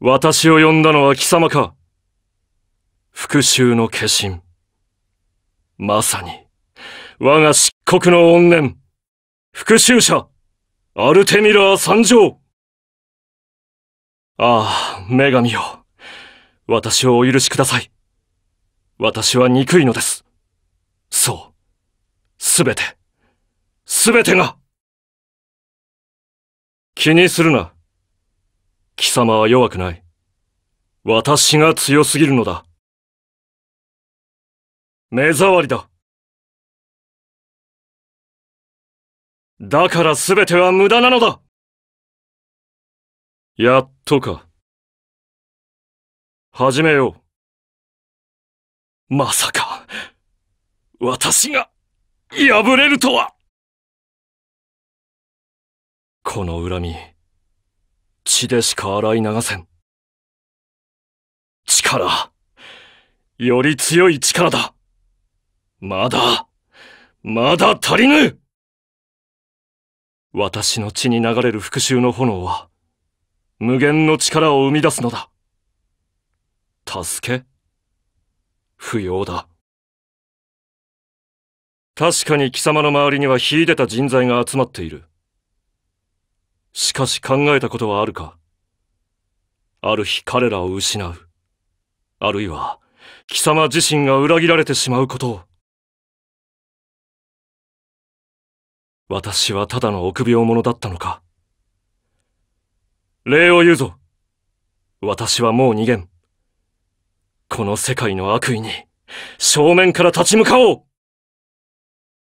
私を呼んだのは貴様か復讐の化身。まさに、我が漆黒の怨念。復讐者、アルテミラー参上ああ、女神よ。私をお許しください。私は憎いのです。そう。すべて。すべてが。気にするな。貴様は弱くない。私が強すぎるのだ。目障りだ。だから全ては無駄なのだやっとか。始めよう。まさか、私が、破れるとはこの恨み。血でしか洗い流せん。力。より強い力だ。まだ、まだ足りぬ私の血に流れる復讐の炎は、無限の力を生み出すのだ。助け不要だ。確かに貴様の周りには秀でた人材が集まっている。しかし考えたことはあるかある日彼らを失う。あるいは、貴様自身が裏切られてしまうことを。私はただの臆病者だったのか。礼を言うぞ。私はもう逃げん。この世界の悪意に、正面から立ち向かおう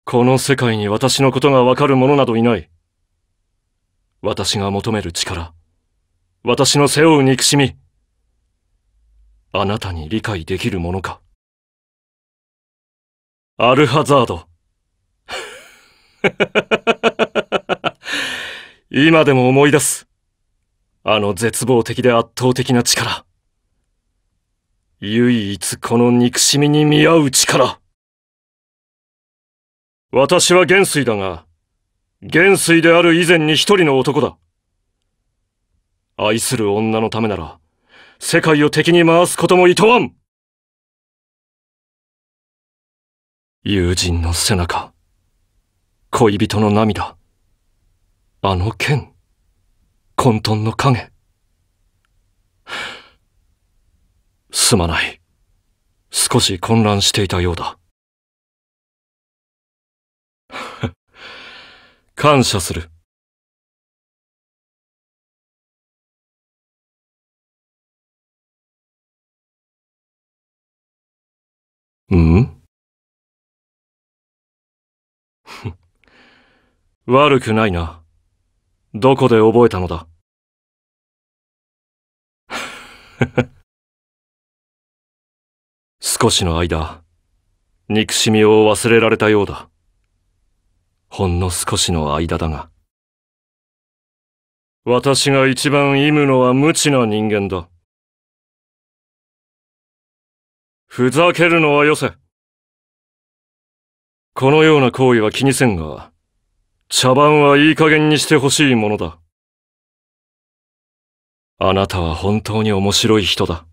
この世界に私のことがわかる者などいない。私が求める力、私の背負う憎しみ、あなたに理解できるものか。アルハザード。今でも思い出す。あの絶望的で圧倒的な力。唯一この憎しみに見合う力。私は元帥だが、元帥である以前に一人の男だ。愛する女のためなら、世界を敵に回すことも厭わん友人の背中、恋人の涙、あの剣、混沌の影。すまない。少し混乱していたようだ。感謝する。ん 悪くないな。どこで覚えたのだ 少しの間、憎しみを忘れられたようだ。ほんの少しの間だが。私が一番忌むのは無知な人間だ。ふざけるのはよせ。このような行為は気にせんが、茶番はいい加減にしてほしいものだ。あなたは本当に面白い人だ。